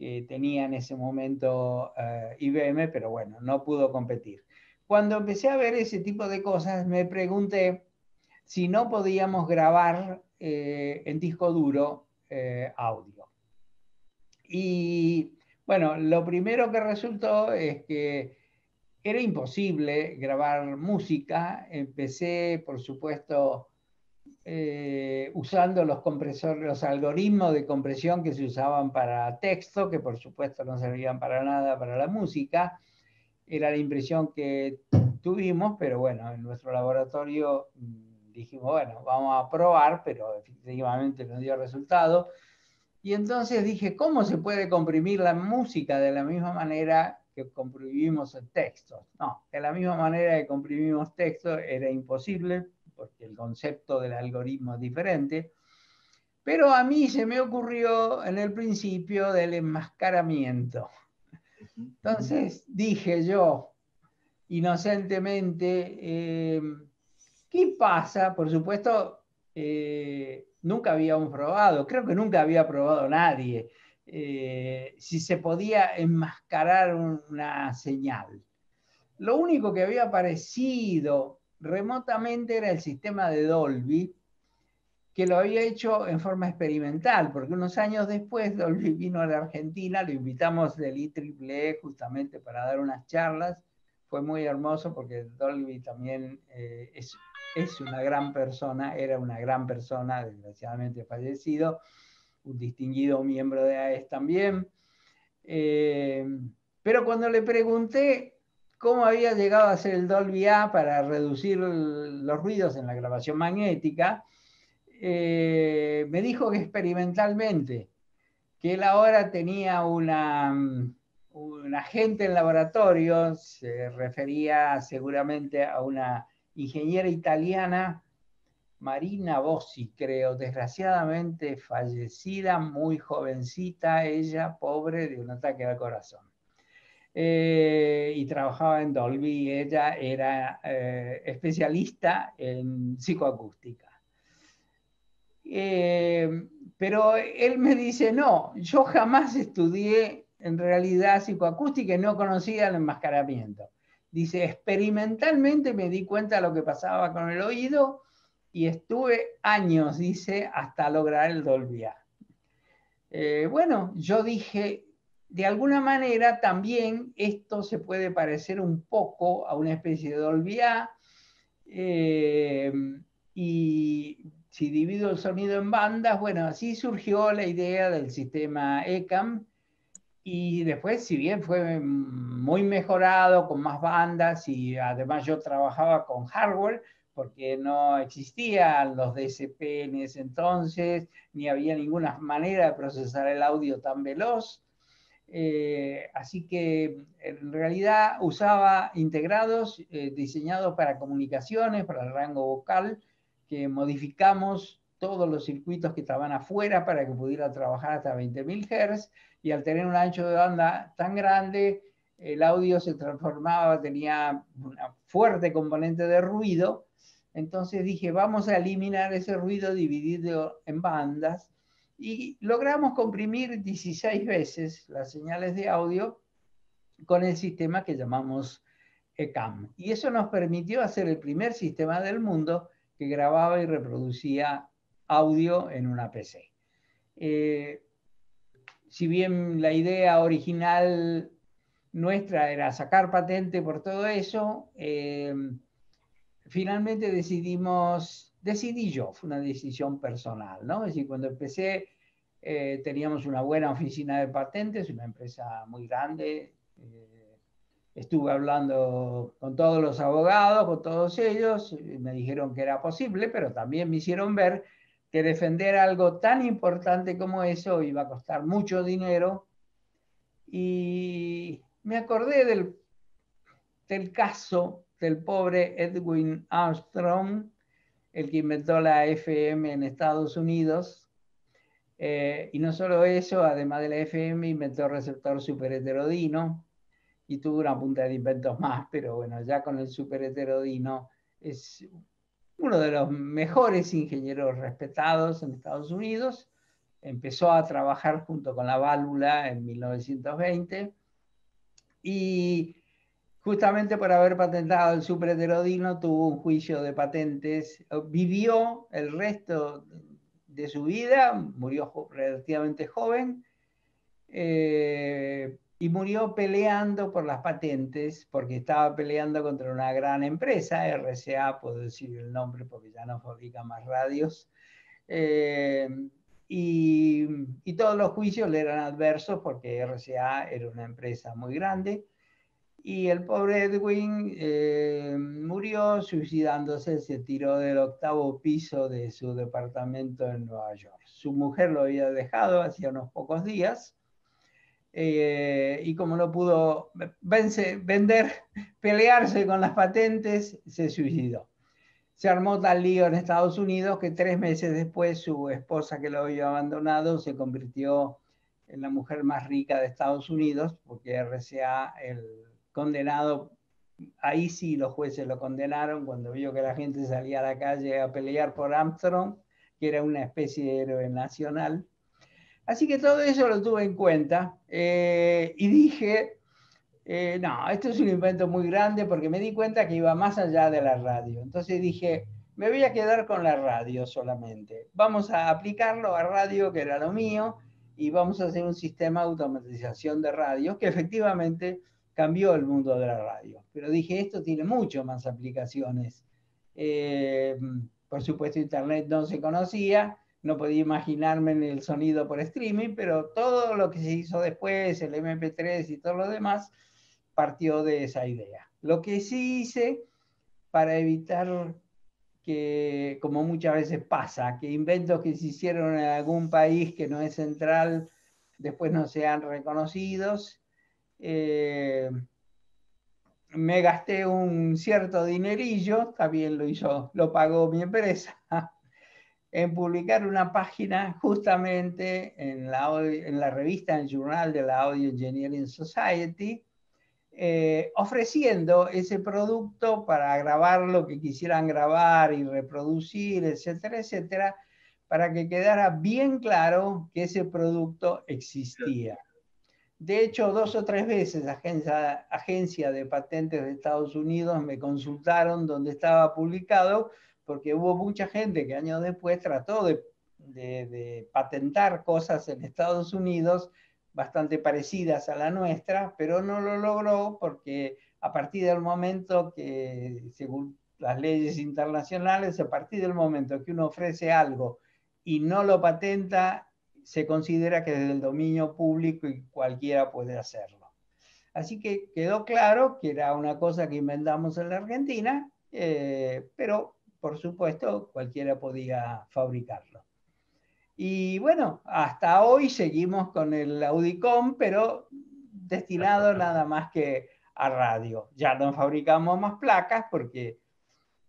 que tenía en ese momento eh, IBM, pero bueno, no pudo competir. Cuando empecé a ver ese tipo de cosas, me pregunté si no podíamos grabar eh, en disco duro eh, audio. Y bueno, lo primero que resultó es que era imposible grabar música. Empecé, por supuesto, eh, usando los los algoritmos de compresión que se usaban para texto, que por supuesto no servían para nada para la música. Era la impresión que tuvimos, pero bueno, en nuestro laboratorio mm, dijimos, bueno, vamos a probar, pero efectivamente no dio resultado. Y entonces dije, ¿cómo se puede comprimir la música de la misma manera que comprimimos textos? No, de la misma manera que comprimimos texto era imposible porque el concepto del algoritmo es diferente. Pero a mí se me ocurrió en el principio del enmascaramiento. Entonces dije yo, inocentemente, em, ¿qué pasa? Por supuesto, eh, nunca habíamos probado, creo que nunca había probado nadie, eh, si se podía enmascarar una señal. Lo único que había aparecido remotamente era el sistema de Dolby, que lo había hecho en forma experimental, porque unos años después Dolby vino a la Argentina, lo invitamos del IEEE e justamente para dar unas charlas, fue muy hermoso porque Dolby también eh, es, una gran persona, era una gran persona, desgraciadamente fallecido, un distinguido miembro de AES también. Eh, pero cuando le pregunté cómo había llegado a hacer el Dolby A para reducir los ruidos en la grabación magnética, eh, me dijo que experimentalmente, que él ahora tenía una, un agente en laboratorio, se refería seguramente a una ingeniera italiana, Marina Bossi, creo, desgraciadamente fallecida, muy jovencita, ella pobre de un ataque al corazón. Eh, y trabajaba en Dolby y ella era eh, especialista en psicoacústica. Em, pero él me dice, no, yo jamás estudié en realidad psicoacústica y no conocía el enmascaramiento. Dice, experimentalmente me di cuenta de lo que pasaba con el oído y estuve años, dice, hasta lograr el Dolby A. Eh, bueno, yo dije, de alguna manera también esto se puede parecer un poco a una especie de Dolby eh, y si divido el sonido en bandas, bueno, así surgió la idea del sistema ECAM y después, si bien fue muy mejorado con más bandas y además yo trabajaba con hardware, porque no existían los DSP en ese entonces, ni había ninguna manera de procesar el audio tan veloz. Eh, así que en realidad usaba integrados eh, diseñados para comunicaciones, para el rango vocal, que modificamos todos los circuitos que estaban afuera para que pudiera trabajar hasta 20.000 Hz y al tener un ancho de banda tan grande, el audio se transformaba, tenía una fuerte componente de ruido. Entonces dije, vamos a eliminar ese ruido dividido en bandas y logramos comprimir 16 veces las señales de audio con el sistema que llamamos ECAM. Y eso nos permitió hacer el primer sistema del mundo que grababa y reproducía audio en una PC. Eh, si bien la idea original nuestra era sacar patente por todo eso, eh, finalmente decidimos decidí yo, fue una decisión personal, ¿no? Es decir, cuando empecé eh, teníamos una buena oficina de patentes, una empresa muy grande. Eh, estuve hablando con todos los abogados, con todos ellos, y me dijeron que era posible, pero también me hicieron ver que defender algo tan importante como eso iba a costar mucho dinero. Y me acordé del, del caso del pobre Edwin Armstrong, el que inventó la FM en Estados Unidos. Eh, y no solo eso, además de la FM, inventó el receptor superheterodino y tuvo una punta de inventos más, pero bueno, ya con el superheterodino es uno de los mejores ingenieros respetados en Estados Unidos. Empezó a trabajar junto con la válvula en 1920 y justamente por haber patentado el superheterodino, tuvo un juicio de patentes, eh, vivió el resto de su vida, murió relativamente joven, eh, y murió peleando por las patentes, porque estaba peleando contra una gran empresa, RCA, puedo decir el nombre porque ya no fabrica más radios, eh, y, y todos los juicios le eran adversos porque RCA era una empresa muy grande y el pobre Edwin eh, murió suicidándose, se tiró del octavo piso de su departamento en Nueva York. Su mujer lo había dejado hacía unos pocos días eh, y como no pudo vender, pelearse con las patentes, se suicidó. Se armó tal lío en Estados Unidos que tres meses después su esposa que lo había abandonado se convirtió en la mujer más rica de Estados Unidos porque RCA, el condenado, ahí sí los jueces lo condenaron cuando vio que la gente salía a la calle a pelear por Armstrong, que era una especie de héroe nacional. Así que todo eso lo tuve en cuenta eh, y dije, eh, no, esto es un invento muy grande porque me di cuenta que iba más allá de la radio. Entonces dije, me voy a quedar con la radio solamente. Vamos a aplicarlo a radio, que era lo mío, y vamos a hacer un sistema de automatización de radio, que efectivamente cambió el mundo de la radio. Pero dije, esto tiene mucho más aplicaciones. Eh, por supuesto, Internet no se conocía, no podía imaginarme el sonido por streaming, pero todo lo que se hizo después, el MP3 y todo lo demás, partió de esa idea. Lo que sí hice para evitar que, como muchas veces pasa, que inventos que se hicieron en algún país que no es central, después no sean reconocidos eh, me gasté un cierto dinerillo, también lo hizo, lo pagó mi empresa, en publicar una página justamente en la, revista, en el Journal de la Audio Engineering Society, eh, ofreciendo ese producto para grabar lo que quisieran grabar y reproducir, etcétera, etcétera, para que quedara bien claro que ese producto existía. De hecho, dos o tres veces agencia, agencia de patentes de Estados Unidos me consultaron donde estaba publicado, porque hubo mucha gente que años después trató de, de patentar cosas en Estados Unidos bastante parecidas a la nuestra, pero no lo logró porque a partir del momento que, según las leyes internacionales, a partir del momento que uno ofrece algo y no lo patenta, se considera que es del dominio público y cualquiera puede hacerlo. Así que quedó claro que era una cosa que inventamos en la Argentina, eh, pero por supuesto cualquiera podía fabricarlo. Y bueno, hasta hoy seguimos con el Audicom, pero destinado nada más que a radio. Ya no fabricamos más placas porque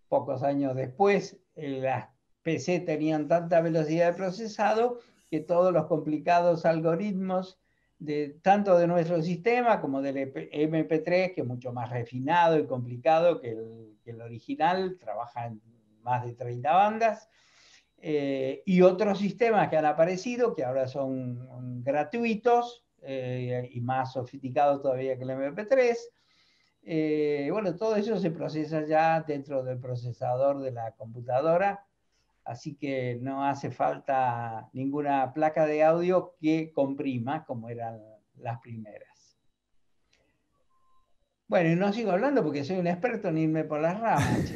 pocos años después eh, las PC tenían tanta velocidad de procesado que todos los complicados algoritmos de, tanto de nuestro sistema como del e MP3, que es mucho más refinado y complicado que el, original, trabaja en más de 30 bandas, eh, y otros sistemas que han aparecido, que ahora son gratuitos eh, y más sofisticados todavía que el MP3. Eh, bueno, todo eso se procesa ya dentro del procesador de la computadora así que no hace falta ninguna placa de audio que comprima como eran las primeras. Bueno, y no sigo hablando porque soy un experto en irme por las ramas.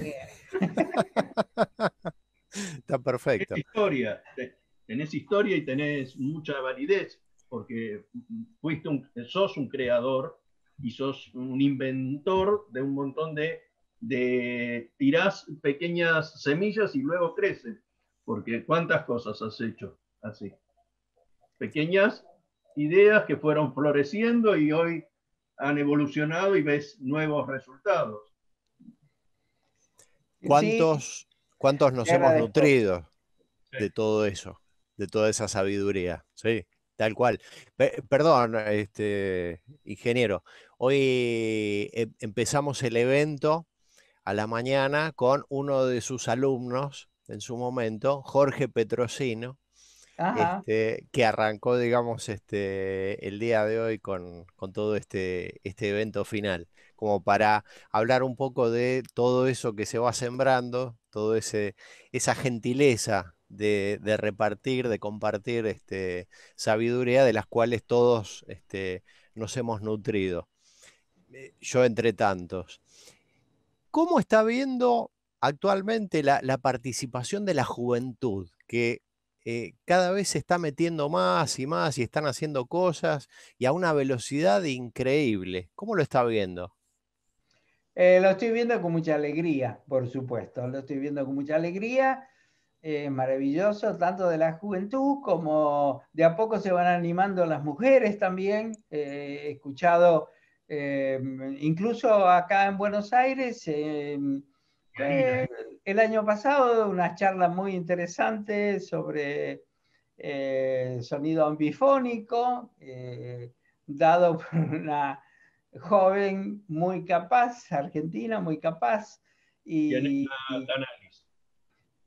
Está perfecto. Tenés historia, tenés historia y tenés mucha validez porque sos un creador y sos un inventor de un montón de de tirás pequeñas semillas y luego crecen, porque cuántas cosas has hecho así. Pequeñas ideas que fueron floreciendo y hoy han evolucionado y ves nuevos resultados. ¿Cuántos, cuántos nos hemos nutrido de todo eso, de toda esa sabiduría? Sí, tal cual. perdón, este, ingeniero, hoy eh, empezamos el evento a la mañana con uno de sus alumnos en su momento, Jorge Petrosino, este, que arrancó, digamos, este, el día de hoy con, con todo este, este, evento final, como para hablar un poco de todo eso que se va sembrando, toda esa gentileza de, de, repartir, de compartir este, sabiduría de las cuales todos este, nos hemos nutrido, eh, yo entre tantos. ¿Cómo está viendo actualmente la, participación de la juventud? Que eh, cada vez se está metiendo más y más y están haciendo cosas y a una velocidad increíble. ¿Cómo lo está viendo? Eh, lo estoy viendo con mucha alegría, por supuesto. Lo estoy viendo con mucha alegría. maravilloso, tanto de la juventud como de a poco se van animando las mujeres también. Eh, he escuchado eh, incluso acá en Buenos Aires, eh, eh, el año pasado, una charla muy interesante sobre sonido ambifónico, dado por una joven muy capaz, argentina, muy capaz. Y,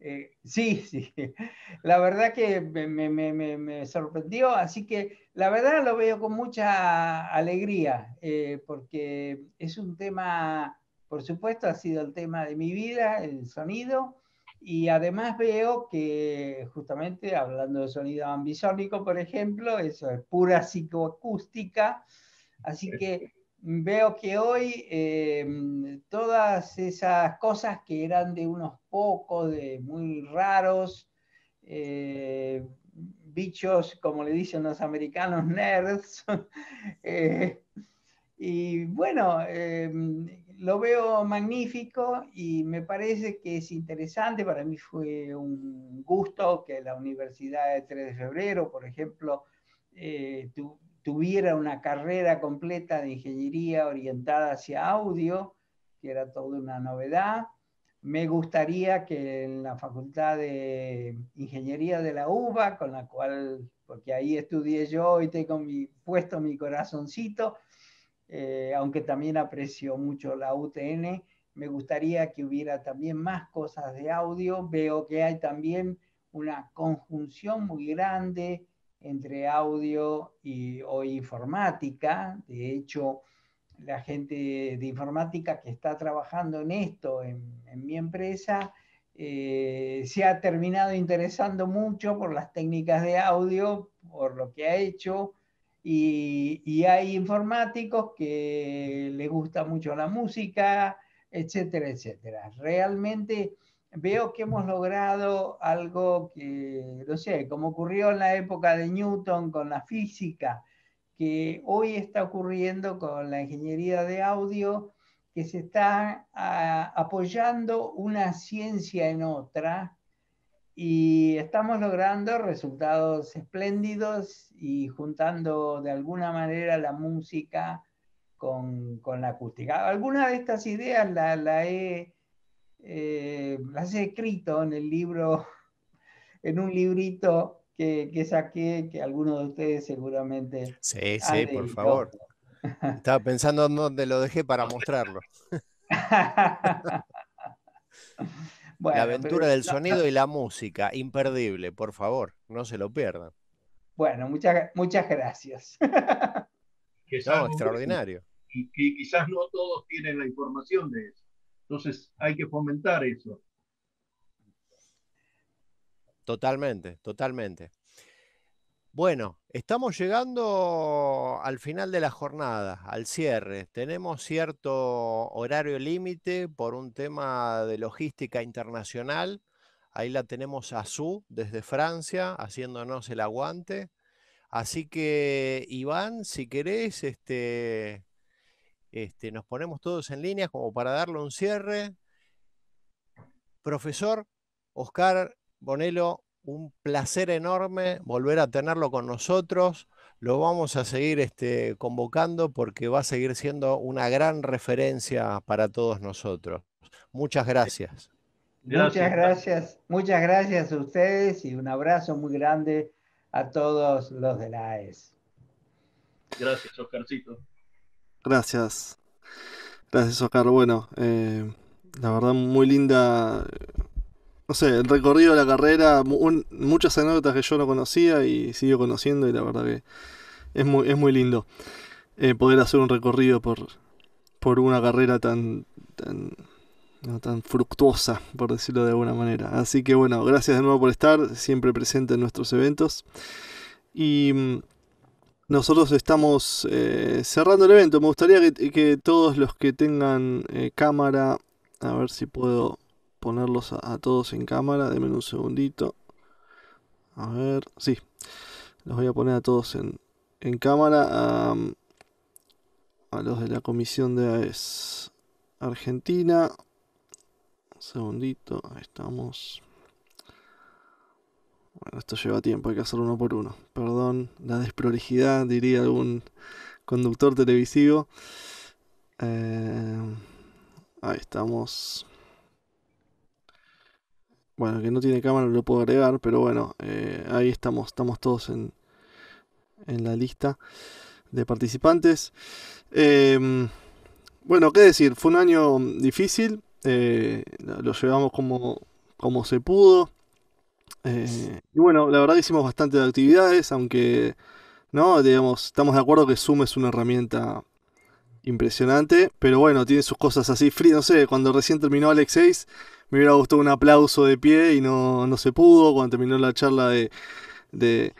eh, sí, sí. La verdad que me, sorprendió, así que la verdad lo veo con mucha alegría, eh, porque es un tema, por supuesto, ha sido el tema de mi vida, el sonido, y además veo que justamente hablando de sonido ambisónico, por ejemplo, eso es pura psicoacústica, así que veo que hoy em, todas esas cosas que eran de unos pocos, de muy raros, eh, bichos, como le dicen los americanos, nerds, eh, y bueno, em, lo veo magnífico y me parece que es interesante, para mí fue un gusto que la Universidad de 3 de Febrero, por ejemplo, eh, tuviera una carrera completa de ingeniería orientada hacia audio, que era toda una novedad. Me gustaría que en la Facultad de Ingeniería de la UBA, con la cual, porque ahí estudié yo y tengo mi, puesto mi corazoncito, eh, aunque también aprecio mucho la UTN, me gustaría que hubiera también más cosas de audio. Veo que hay también una conjunción muy grande entre audio y, informática. De hecho, la gente de informática que está trabajando en esto, en, mi empresa, eh, se ha terminado interesando mucho por las técnicas de audio, por lo que ha hecho, y, y hay informáticos que les gusta mucho la música, etcétera, etcétera. Realmente veo que hemos logrado algo que, no sé, como ocurrió en la época de Newton con la física, que hoy está ocurriendo con la ingeniería de audio, que se está apoyando una ciencia en otra y estamos logrando resultados espléndidos y juntando de alguna manera la música con, la acústica. Algunas de estas ideas la, la he eh, has escrito en el libro, en un librito que, saqué, que alguno de ustedes seguramente. Sí, sí, por favor. Estaba pensando en dónde lo dejé para mostrarlo. la aventura del sonido y la música, imperdible, por favor, no se lo pierdan. Bueno, muchas, muchas gracias. extraordinario. Y, y quizás no todos tienen la información de eso. Entonces hay que fomentar eso. Totalmente, totalmente. Bueno, estamos llegando al final de la jornada, al cierre. Tenemos cierto horario límite por un tema de logística internacional. Ahí la tenemos a Su desde Francia haciéndonos el aguante. Así que, Iván, si querés, este, este, nos ponemos todos en línea como para darle un cierre. Profesor Oscar Bonello un placer enorme volver a tenerlo con nosotros. Lo vamos a seguir este, convocando porque va a seguir siendo una gran referencia para todos nosotros. Muchas gracias. Muchas gracias, muchas gracias a ustedes y un abrazo muy grande a todos los de la AES. Gracias, Oscarcito. Gracias. Gracias, Oscar. Bueno, eh, la verdad, muy linda. No sé, el recorrido de la carrera, muchas anécdotas que yo no conocía y sigo conociendo, y la verdad que es muy, lindo eh, poder hacer un recorrido por, por una carrera tan, tan fructuosa, por decirlo de alguna manera. Así que bueno, gracias de nuevo por estar siempre presente en nuestros eventos. Y mm, nosotros estamos eh, cerrando el evento. Me gustaría que, todos los que tengan eh, cámara, a ver si puedo ponerlos a, todos en cámara. Denme un segundito. A ver, sí, los voy a poner a todos en, en cámara. a los de la comisión de e Argentina. Un segundito, ahí estamos. Bueno, esto lleva tiempo, hay que hacerlo uno por uno. Perdón, la desprolijidad, diría algún conductor televisivo. Eh, ahí estamos. Bueno, que no tiene cámara lo puedo agregar, pero bueno, eh, ahí estamos, estamos todos en, la lista de participantes. Em, bueno, qué decir, fue un año difícil, eh, lo llevamos como, como se pudo. Eh, y bueno, la verdad que hicimos de actividades, aunque no, digamos, estamos de acuerdo que Zoom es una herramienta impresionante, pero bueno, tiene sus cosas así No sé, cuando recién terminó Alex 6, me hubiera gustado un aplauso de pie y no, se pudo. Cuando terminó la charla de, de,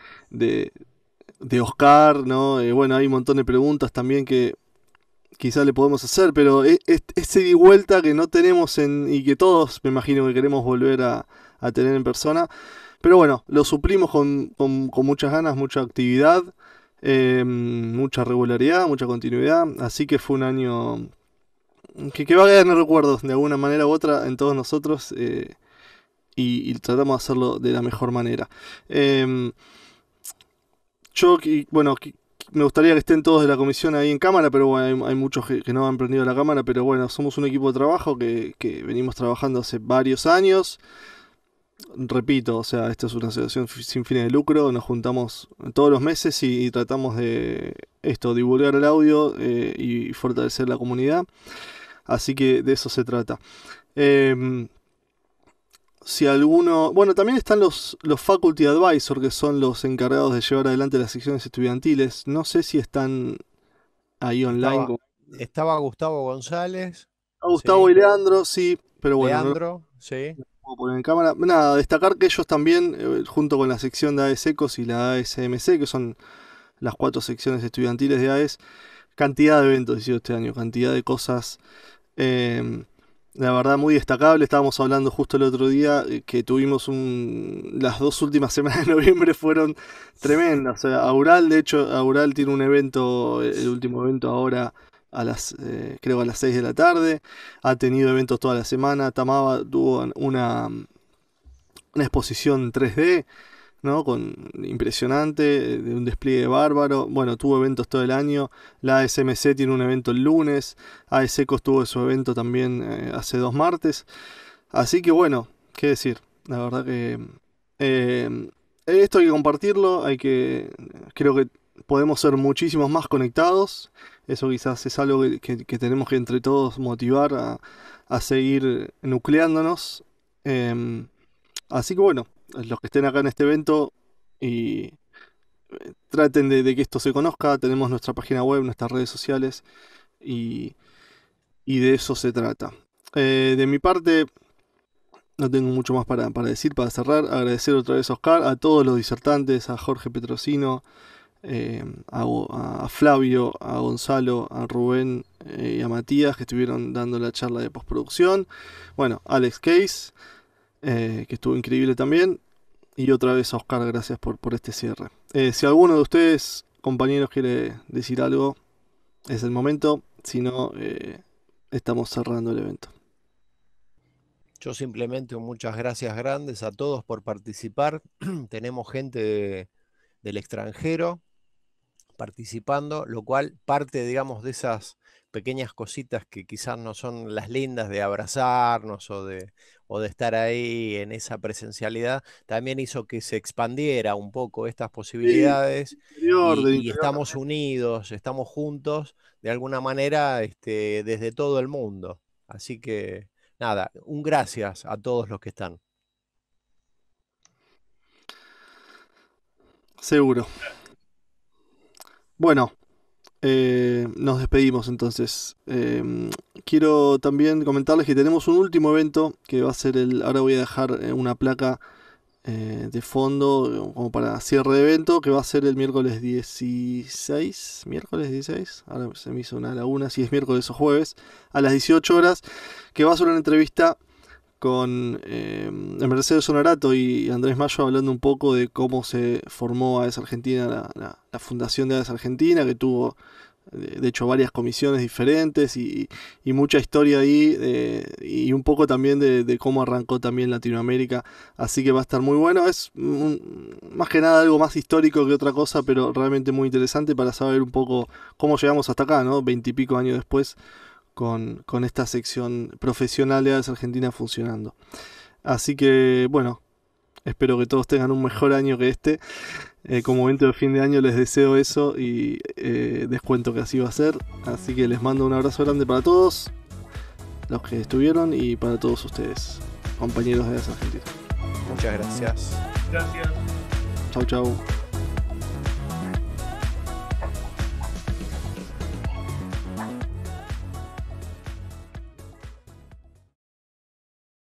de, Oscar, ¿no? Eh, bueno, hay un montón de preguntas también que quizás le podemos hacer, pero e, e, es, ese di vuelta que no tenemos en, y que todos, me imagino, que queremos volver a, a tener en persona. Pero bueno, lo suplimos con, muchas ganas, mucha actividad, em, mucha regularidad, mucha continuidad. Así que fue un año que, va a quedar en recuerdos de alguna manera u otra en todos nosotros. Eh, y, tratamos de hacerlo de la mejor manera. Em, yo, bueno, me gustaría que estén todos de la comisión ahí en cámara, pero bueno, hay, muchos que, no han prendido la cámara, pero bueno, somos un equipo de trabajo que, que venimos trabajando hace varios años repito, o sea, esta es una asociación sin fines de lucro, nos juntamos todos los meses y, tratamos de esto, divulgar el audio eh, y fortalecer la comunidad. Así que de eso se trata. Em, si alguno. Bueno, también están los, los Faculty Advisor, que son los encargados de llevar adelante las secciones estudiantiles. No sé si están ahí online. Estaba, Gustavo González. Gustavo y Leandro, sí, pero bueno. Leandro, sí poner en cámara. Nada, destacar que ellos también, eh, junto con la sección de AES ECOS y la e MC, que son las cuatro secciones estudiantiles de AES, cantidad de eventos hicieron este año, cantidad de cosas. Em, la verdad, muy destacable. Estábamos hablando justo el otro día eh, que tuvimos un. Las dos últimas semanas de noviembre fueron tremendas. Aural, de hecho, Aural tiene un evento, el último evento ahora a las, eh, creo a las 6 de la tarde. Ha tenido eventos toda la semana. Tamaba tuvo una, una exposición 3D, Con, impresionante, de un despliegue bárbaro. Bueno, tuvo eventos todo el año. La SMC tiene un evento el lunes. ASECOS e tuvo su evento también eh, hace dos martes. Así que bueno, qué decir. La verdad que... Eh, esto hay que compartirlo, hay que... Creo que podemos ser muchísimos más conectados eso quizás es algo que, tenemos que entre todos motivar a, seguir nucleándonos. Em, así que bueno, los que estén acá en este evento y eh, traten de, que esto se conozca. Tenemos nuestra página web, nuestras redes sociales y, de eso se trata. Eh, de mi parte, no tengo mucho más para, para, decir, para cerrar. Agradecer otra vez a Oscar, a todos los disertantes, a Jorge Petrosino, eh, a, Flavio, a Gonzalo, a Rubén eh, y a Matías que estuvieron dando la charla de postproducción. Bueno, Alex Case, eh, que estuvo increíble también. Y otra vez a Oscar, gracias por, por este cierre. si alguno de ustedes, compañeros, quiere decir algo, es el momento. Si no, estamos cerrando el evento. Yo simplemente muchas gracias grandes a todos por participar. Tenemos gente del extranjero, participando, lo cual parte, digamos, de esas pequeñas cositas que quizás no son las lindas de abrazarnos o de, o de estar ahí en esa presencialidad, también hizo que se expandiera un poco estas posibilidades y, estamos unidos, estamos juntos de alguna manera este, desde todo el mundo. Así que nada, un gracias a todos los que están. Seguro. Bueno, eh, nos despedimos entonces. Eh, quiero también comentarles que tenemos un último evento que va a ser el. Ahora voy a dejar eh, una placa de fondo como para cierre de evento que va a ser el miércoles 16. Miércoles 16, ahora se me hizo una laguna, si es miércoles o jueves, a las 18 horas, que va a ser una entrevista con eh, em, Mercedes Honorato y Andrés Mayo hablando un poco de cómo se formó AES Argentina, la, fundación de AES Argentina, que tuvo de hecho varias comisiones diferentes y, mucha historia ahí eh, y un poco también de, cómo arrancó también Latinoamérica así que va a estar muy bueno es más que nada algo más histórico que otra cosa pero realmente muy interesante para saber un poco cómo llegamos hasta acá no veintipico años después con, esta sección profesional de Argentina funcionando. Así que, bueno, espero que todos tengan un mejor año que este. Eh, como evento de fin de año les deseo eso y eh, descuento que así va a ser. Así que les mando un abrazo grande para todos los que estuvieron y para todos ustedes, compañeros de As Argentina. Muchas gracias. Gracias. Chau, chau.